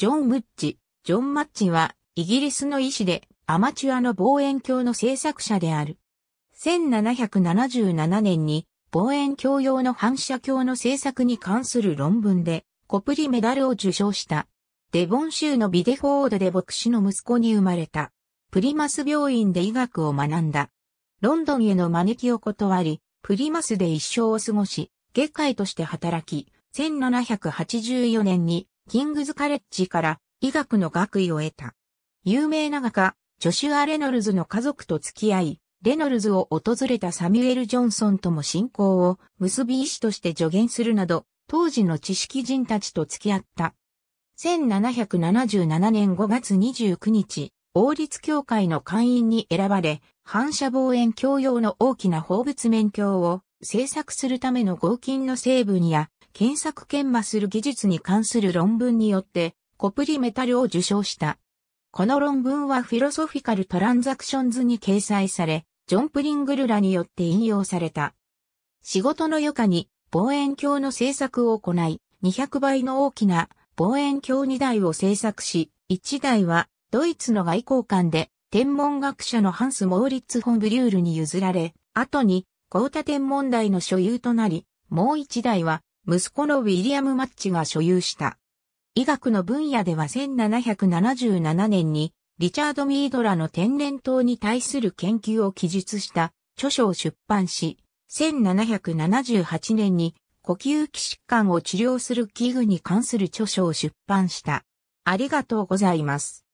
ジョン・ムッチ、ジョン・マッチは、イギリスの医師で、アマチュアの望遠鏡の制作者である。1777年に、望遠鏡用の反射鏡の制作に関する論文で、コプリメダルを受賞した。デボン州のビデフォードで牧師の息子に生まれた。プリマス病院で医学を学んだ。ロンドンへの招きを断り、プリマスで一生を過ごし、外科医として働き、1784年にキングズカレッジから医学の学位を得た。有名な画家、ジョシュア・レノルズの家族と付き合い、レノルズを訪れたサミュエル・ジョンソンとも信仰を結び医師として助言するなど、当時の知識人たちと付き合った。1777年5月29日、王立協会の会員に選ばれ、反射望遠鏡用の大きな放物面鏡を制作するための合金の成分や検索研磨する技術に関する論文によって、コプリメタルを受賞した。この論文はフィロソフィカル・トランザクションズに掲載され、ジョン・プリングルラによって引用された。仕事の余暇に望遠鏡の製作を行い、200倍の大きな望遠鏡2台を製作し、1台はドイツの外交官で天文学者のハンス・モーリッツ・フォン・ブリュールに譲られ、後に、高タ天文台の所有となり、もう1台は息子のウィリアム・マッチが所有した。医学の分野では1777年にリチャード・ミードラの天然痘に対する研究を記述した著書を出版し、1778年に呼吸器疾患を治療する器具に関する著書を出版した。ありがとうございます。